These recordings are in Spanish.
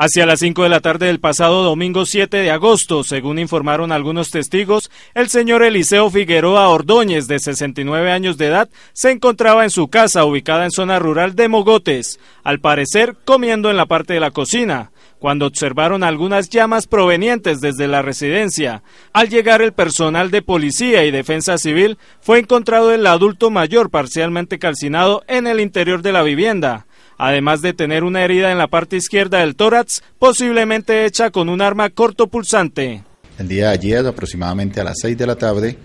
Hacia las 5 de la tarde del pasado domingo 7 de agosto, según informaron algunos testigos, el señor Eliseo Figueroa Ordóñez, de 69 años de edad, se encontraba en su casa ubicada en zona rural de Mogotes, al parecer comiendo en la parte de la cocina, cuando observaron algunas llamas provenientes desde la residencia. Al llegar el personal de policía y defensa civil, fue encontrado el adulto mayor parcialmente calcinado en el interior de la vivienda además de tener una herida en la parte izquierda del tórax, posiblemente hecha con un arma cortopulsante. El día de ayer, aproximadamente a las 6 de la tarde,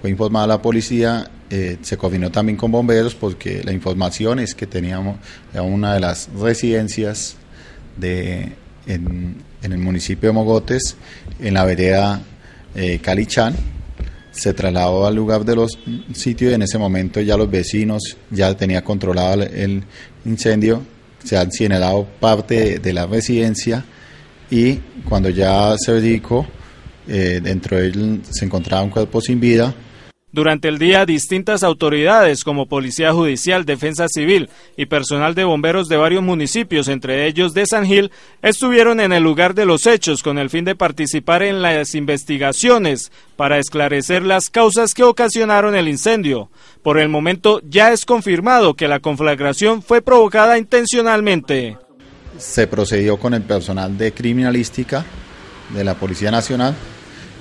fue informada la policía, eh, se coordinó también con bomberos porque la información es que teníamos una de las residencias de, en, el municipio de Mogotes, en la vereda eh, Calichán, se trasladó al lugar de los sitios y en ese momento ya los vecinos ya tenían controlado el incendio, se han señalado parte de la residencia y cuando ya se dedicó, eh, dentro de él se encontraba un cuerpo sin vida, durante el día, distintas autoridades como Policía Judicial, Defensa Civil y personal de bomberos de varios municipios, entre ellos de San Gil, estuvieron en el lugar de los hechos con el fin de participar en las investigaciones para esclarecer las causas que ocasionaron el incendio. Por el momento ya es confirmado que la conflagración fue provocada intencionalmente. Se procedió con el personal de criminalística de la Policía Nacional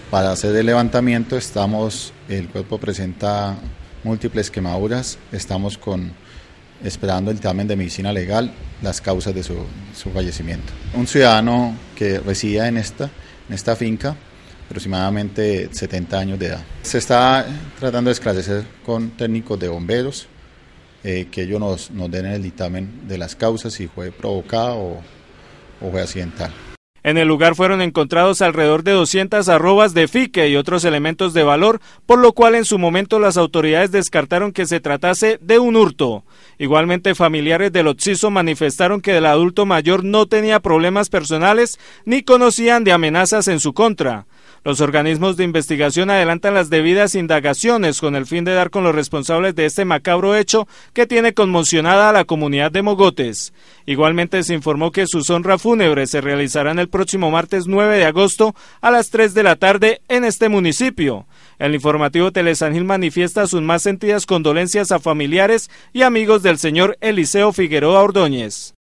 para hacer el levantamiento estamos, el cuerpo presenta múltiples quemaduras, estamos con esperando el dictamen de medicina legal, las causas de su, fallecimiento. Un ciudadano que residía en esta, en esta finca, aproximadamente 70 años de edad. Se está tratando de esclarecer con técnicos de bomberos, eh, que ellos nos, den el dictamen de las causas, si fue provocada o, o fue accidental. En el lugar fueron encontrados alrededor de 200 arrobas de fique y otros elementos de valor, por lo cual en su momento las autoridades descartaron que se tratase de un hurto. Igualmente, familiares del occiso manifestaron que el adulto mayor no tenía problemas personales ni conocían de amenazas en su contra. Los organismos de investigación adelantan las debidas indagaciones con el fin de dar con los responsables de este macabro hecho que tiene conmocionada a la comunidad de Mogotes. Igualmente se informó que su honras fúnebre se realizará el próximo martes 9 de agosto a las 3 de la tarde en este municipio. El informativo Telesangil manifiesta sus más sentidas condolencias a familiares y amigos del señor Eliseo Figueroa Ordóñez.